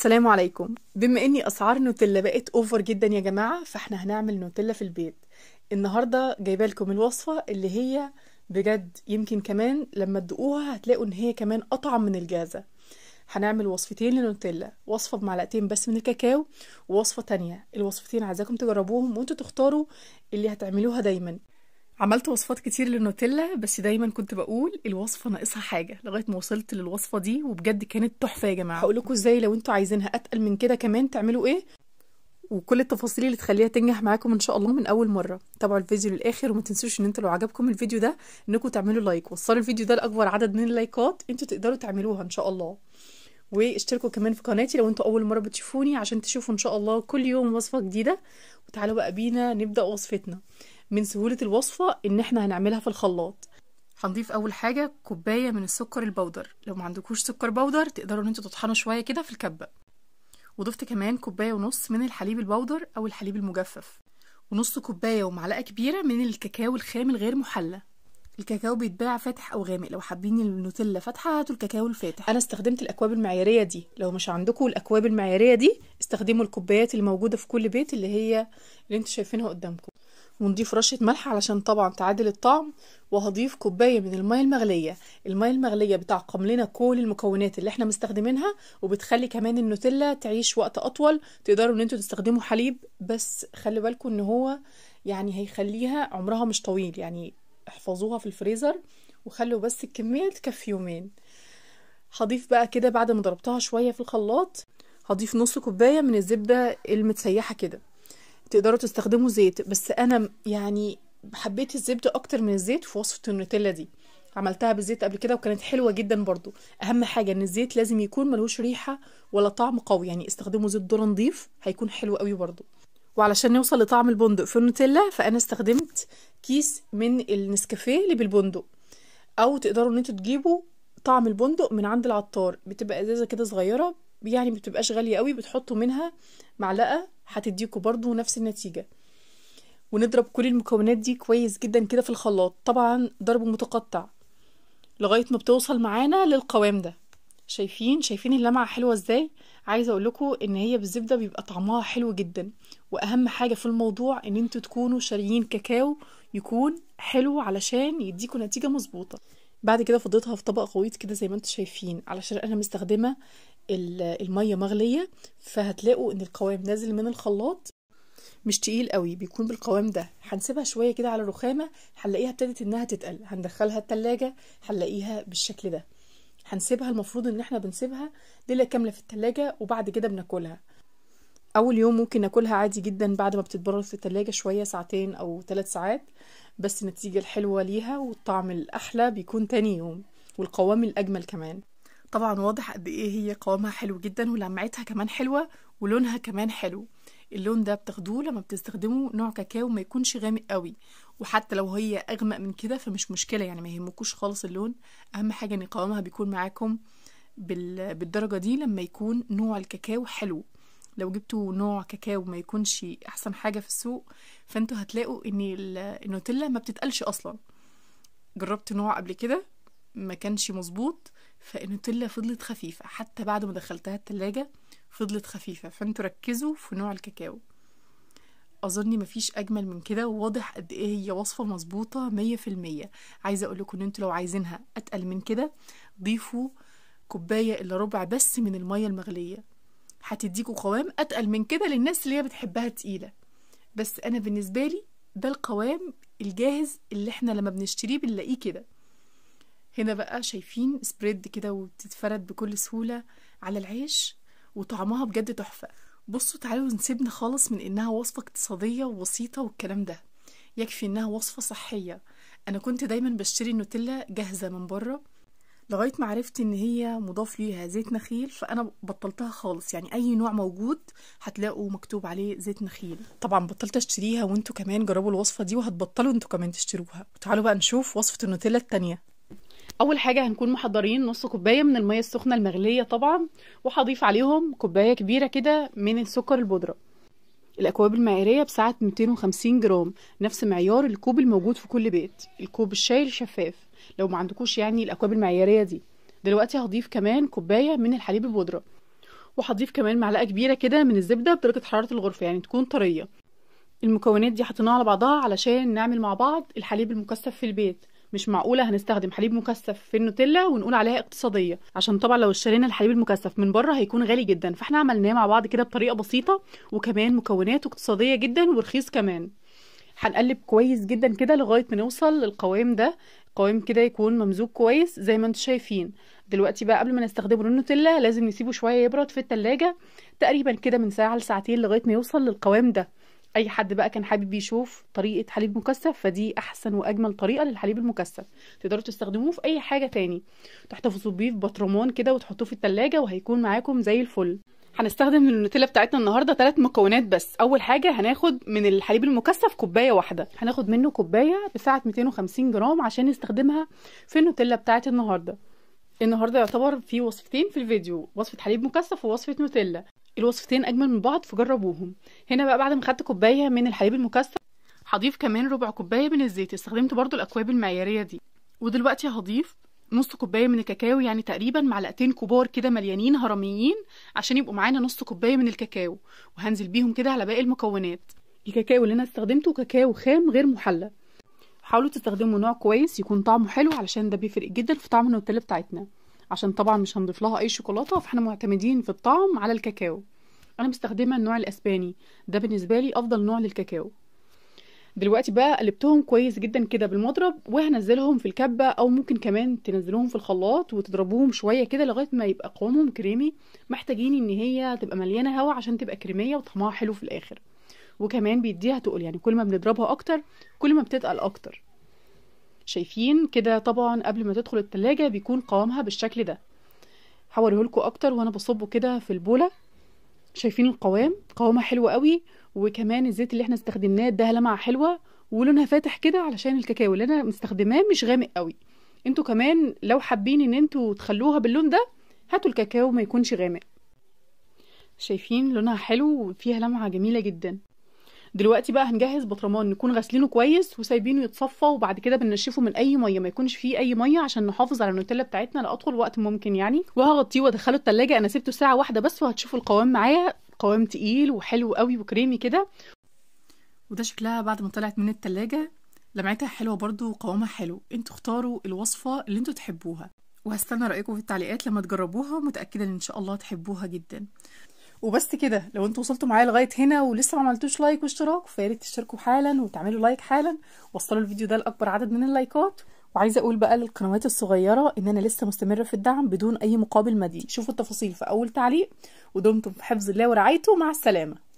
السلام عليكم بما اني اسعار نوتيلا بقت اوفر جدا يا جماعه فاحنا هنعمل نوتيلا في البيت النهارده جايبه لكم الوصفه اللي هي بجد يمكن كمان لما تدوقوها هتلاقوا ان هي كمان اطعم من الجاهزه هنعمل وصفتين للنوتيلا وصفه بمعلقتين بس من الكاكاو ووصفه تانية الوصفتين عايزاكم تجربوهم وانتوا تختاروا اللي هتعملوها دايما عملت وصفات كتير للنوتيلا بس دايما كنت بقول الوصفه ناقصها حاجه لغايه ما وصلت للوصفه دي وبجد كانت تحفه يا جماعه هقول لكم ازاي لو انتوا عايزينها اتقل من كده كمان تعملوا ايه وكل التفاصيل اللي تخليها تنجح معاكم ان شاء الله من اول مره تابعوا الفيديو للاخر وما تنسوش ان انتوا لو عجبكم الفيديو ده انكم تعملوا لايك وصلوا الفيديو ده لاكبر عدد من اللايكات انتوا تقدروا تعملوها ان شاء الله واشتركوا كمان في قناتي لو انتوا اول مره بتشوفوني عشان تشوفوا ان شاء الله كل يوم وصفه جديده وتعالوا بقى بينا نبدا وصفتنا من سهولة الوصفة إن إحنا هنعملها في الخلاط هنضيف أول حاجة كوباية من السكر البودر لو ما عندكوش سكر بودر تقدروا إن انتوا تطحنوا شوية كده في الكبة وضفت كمان كوباية ونص من الحليب البودر أو الحليب المجفف ونص كوباية ومعلقة كبيرة من الكاكاو الخام الغير محلى الكاكاو بيتباع فاتح او غامق لو حابين النوتيلا فاتحه هاتوا الكاكاو الفاتح انا استخدمت الاكواب المعياريه دي لو مش عندكم الاكواب المعياريه دي استخدموا الكوبايات الموجوده في كل بيت اللي هي اللي انتوا شايفينها قدامكم ونضيف رشة ملح علشان طبعا تعادل الطعم وهضيف كوباية من المية المغلية المية المغلية بتعقم لنا كل المكونات اللي احنا مستخدمينها وبتخلي كمان النوتيلا تعيش وقت أطول تقدروا ان انتوا تستخدموا حليب بس خلي بالكم ان هو يعني هيخليها عمرها مش طويل يعني احفظوها في الفريزر وخلوا بس الكمية تكفي يومين هضيف بقى كده بعد ما ضربتها شوية في الخلاط هضيف نص كوباية من الزبدة المتسيحة كده تقدروا تستخدموا زيت بس انا يعني حبيت الزبدة اكتر من الزيت في وصفة النوتيلا دي عملتها بالزيت قبل كده وكانت حلوة جدا برضو اهم حاجة ان الزيت لازم يكون ملوش ريحة ولا طعم قوي يعني استخدموا زيت ذرة نضيف هيكون حلو قوي برضو وعلشان نوصل لطعم البندق في النوتيلا فانا استخدمت كيس من النسكافيه اللي بالبندق او تقدروا ان انتوا تجيبوا طعم البندق من عند العطار بتبقى ازازه كده صغيره يعني بتبقاش غاليه قوي بتحطوا منها معلقه هتديكوا برضو نفس النتيجة ونضرب كل المكونات دي كويس جدا كده في الخلاط طبعا ضرب متقطع لغاية ما بتوصل معانا للقوام ده شايفين شايفين اللمعة حلوة ازاي عايزة اقولكوا ان هي بالزبدة بيبقى طعمها حلو جدا واهم حاجة في الموضوع ان انتوا تكونوا شاريين كاكاو يكون حلو علشان يديكوا نتيجة مظبوطة بعد كده فضيتها في طبق غويط كده زي ما انتوا شايفين علشان انا مستخدمه المية مغلية فهتلاقوا ان القوام نازل من الخلاط مش تقيل قوي بيكون بالقوام ده هنسيبها شوية كده على الرخامة هنلاقيها ابتدت انها تتقل هندخلها التلاجة هنلاقيها بالشكل ده هنسيبها المفروض ان احنا بنسيبها ليلة كاملة في التلاجة وبعد كده بناكلها اول يوم ممكن ناكلها عادي جدا بعد ما بتتبرد في التلاجة شوية ساعتين او ثلاث ساعات بس النتيجة الحلوة ليها والطعم الاحلى بيكون تاني يوم والقوام الاجمل كمان طبعا واضح قد ايه هي قوامها حلو جدا ولمعتها كمان حلوه ولونها كمان حلو اللون ده بتاخدوه لما بتستخدموا نوع كاكاو ما يكونش غامق قوي وحتى لو هي اغمق من كده فمش مشكله يعني ما يهمكوش خالص اللون اهم حاجه ان قوامها بيكون معاكم بالدرجه دي لما يكون نوع الكاكاو حلو لو جبتوا نوع كاكاو ما يكونش احسن حاجه في السوق فانتوا هتلاقوا ان النوتيلا ما بتتقلش اصلا جربت نوع قبل كده ما كانش مظبوط فالنوتيلا فضلت خفيفة حتى بعد ما دخلتها التلاجة فضلت خفيفة فانتوا ركزوا في نوع الكاكاو اظن مفيش اجمل من كده وواضح قد ايه هي وصفه مظبوطه مية في المية عايزه اقول لكم ان انتوا لو عايزينها اتقل من كده ضيفوا كوبايه الا ربع بس من الميه المغليه هتديكوا قوام اتقل من كده للناس اللي هي بتحبها تقيله بس انا بالنسبه لي ده القوام الجاهز اللي احنا لما بنشتريه بنلاقيه كده هنا بقى شايفين سبريد كده وبتتفرد بكل سهولة على العيش وطعمها بجد تحفة بصوا تعالوا نسيبنا خالص من انها وصفة اقتصادية وبسيطة والكلام ده يكفي انها وصفة صحية انا كنت دايما بشتري النوتيلا جاهزة من بره لغاية ما عرفت ان هي مضاف ليها زيت نخيل فانا بطلتها خالص يعني اي نوع موجود هتلاقوا مكتوب عليه زيت نخيل طبعا بطلت اشتريها وانتوا كمان جربوا الوصفة دي وهتبطلوا انتوا كمان تشتروها وتعالوا بقى نشوف وصفة النوتيلا التانية اول حاجه هنكون محضرين نص كوبايه من الميه السخنه المغليه طبعا وهضيف عليهم كوبايه كبيره كده من السكر البودره الاكواب المعياريه بسعه 250 جرام نفس معيار الكوب الموجود في كل بيت الكوب الشاي الشفاف لو ما عندكوش يعني الاكواب المعياريه دي دلوقتي هضيف كمان كوبايه من الحليب البودره وهضيف كمان معلقه كبيره كده من الزبده بدرجه حراره الغرفه يعني تكون طريه المكونات دي حطيناها على بعضها علشان نعمل مع بعض الحليب المكثف في البيت مش معقوله هنستخدم حليب مكثف في النوتيلا ونقول عليها اقتصاديه عشان طبعا لو اشترينا الحليب المكثف من بره هيكون غالي جدا فاحنا عملناه مع بعض كده بطريقه بسيطه وكمان مكوناته اقتصاديه جدا ورخيص كمان هنقلب كويس جدا كده لغايه ما نوصل للقوام ده قوام كده يكون ممزوج كويس زي ما انتم شايفين دلوقتي بقى قبل ما نستخدمه للنوتيلا لازم نسيبه شويه يبرد في التلاجة تقريبا كده من ساعه لساعتين لغايه ما يوصل للقوام ده اي حد بقى كان حابب يشوف طريقه حليب مكثف فدي احسن واجمل طريقه للحليب المكثف تقدروا تستخدموه في اي حاجه تاني تحتفظوا بيه في بطرمان كده وتحطوه في التلاجة وهيكون معاكم زي الفل هنستخدم النوتيلا بتاعتنا النهارده ثلاث مكونات بس اول حاجه هناخد من الحليب المكثف كوبايه واحده هناخد منه كوبايه بسعه 250 جرام عشان نستخدمها في النوتيلا بتاعت النهارده النهارده يعتبر في وصفتين في الفيديو وصفه حليب مكثف ووصفه نوتيلا الوصفتين اجمل من بعض فجربوهم هنا بقى بعد ما خدت كوبايه من الحليب المكثف هضيف كمان ربع كوبايه من الزيت استخدمت برضو الاكواب المعياريه دي ودلوقتي هضيف نص كوبايه من الكاكاو يعني تقريبا معلقتين كبار كده مليانين هرميين عشان يبقوا معانا نص كوبايه من الكاكاو وهنزل بيهم كده على باقي المكونات الكاكاو اللي انا استخدمته كاكاو خام غير محلى حاولوا تستخدموا نوع كويس يكون طعمه حلو علشان ده بيفرق جدا في طعم النوتيلا بتاعتنا عشان طبعا مش هنضيف لها اي شوكولاته فاحنا معتمدين في الطعم على الكاكاو انا مستخدمه النوع الاسباني ده بالنسبه لي افضل نوع للكاكاو دلوقتي بقى قلبتهم كويس جدا كده بالمضرب وهنزلهم في الكبه او ممكن كمان تنزلوهم في الخلاط وتضربوهم شويه كده لغايه ما يبقى قوامهم كريمي محتاجين ان هي تبقى مليانه هواء عشان تبقى كريميه وطعمها حلو في الاخر وكمان بيديها تقول يعني كل ما بنضربها اكتر كل ما بتتقل اكتر شايفين كده طبعا قبل ما تدخل التلاجة بيكون قوامها بالشكل ده هوريه لكم اكتر وانا بصبه كده في البوله شايفين القوام قوامها حلو قوي وكمان الزيت اللي احنا استخدمناه اداها لمعه حلوه ولونها فاتح كده علشان الكاكاو اللي انا مستخدماه مش غامق قوي انتوا كمان لو حابين ان انتوا تخلوها باللون ده هاتوا الكاكاو ما يكونش غامق شايفين لونها حلو وفيها لمعه جميله جدا دلوقتي بقى هنجهز بطرمان نكون غسلينه كويس وسايبينه يتصفى وبعد كده بننشفه من اي ميه ما يكونش فيه اي ميه عشان نحافظ على النوتيلا بتاعتنا لاطول وقت ممكن يعني وهغطيه وادخله التلاجة انا سبته ساعه واحده بس وهتشوفوا القوام معايا قوام تقيل وحلو قوي وكريمي كده وده شكلها بعد ما طلعت من التلاجة لمعتها حلوه برضو وقوامها حلو انتوا اختاروا الوصفه اللي انتوا تحبوها وهستنى رايكم في التعليقات لما تجربوها متاكده ان ان شاء الله تحبوها جدا وبس كده لو انتوا وصلتوا معايا لغايه هنا ولسه ما عملتوش لايك واشتراك فياريت تشتركوا حالا وتعملوا لايك حالا وصلوا الفيديو ده لاكبر عدد من اللايكات وعايزه اقول بقى للقنوات الصغيره ان انا لسه مستمره في الدعم بدون اي مقابل مادي شوفوا التفاصيل في اول تعليق ودمتم في حفظ الله ورعايته مع السلامه